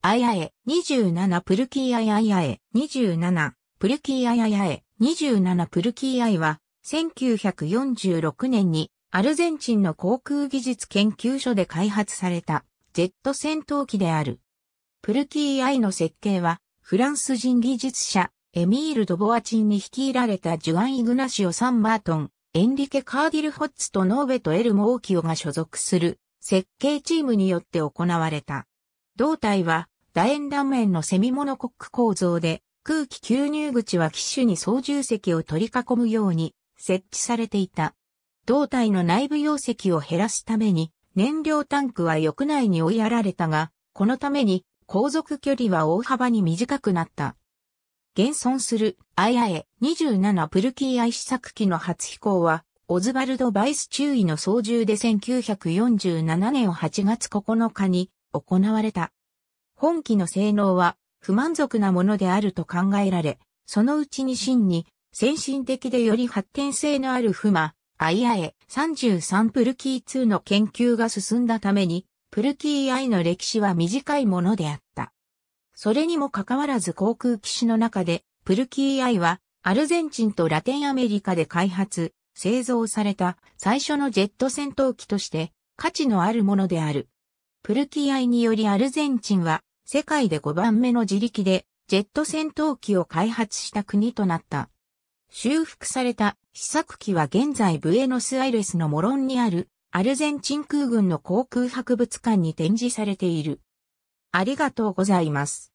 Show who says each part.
Speaker 1: あやえ、27プルキーアヤアエ、27、プルキーアヤアエ、27プルキーアイは、1946年に、アルゼンチンの航空技術研究所で開発された、ジェット戦闘機である。プルキーアイの設計は、フランス人技術者、エミール・ドボアチンに率いられたジュアン・イグナシオ・サン・マートン、エンリケ・カーディル・ホッツとノーベとエルモ・オーキオが所属する、設計チームによって行われた。胴体は楕円断面のセミモノコック構造で、空気吸入口は機種に操縦席を取り囲むように設置されていた。胴体の内部容積を減らすために、燃料タンクは翼内に追いやられたが、このために航続距離は大幅に短くなった。現存するあ i a 2 7プルキーアイ試作機の初飛行は、オズバルド・バイス中尉の操縦で1947年8月9日に行われた。本機の性能は不満足なものであると考えられ、そのうちに真に先進的でより発展性のあるフマ、イアエ3 3プルキー2の研究が進んだために、プルキー I の歴史は短いものであった。それにもかかわらず航空機種の中で、プルキー I はアルゼンチンとラテンアメリカで開発、製造された最初のジェット戦闘機として価値のあるものである。古ルキアイによりアルゼンチンは世界で5番目の自力でジェット戦闘機を開発した国となった。修復された試作機は現在ブエノスアイレスのモロンにあるアルゼンチン空軍の航空博物館に展示されている。あ
Speaker 2: りがとうございます。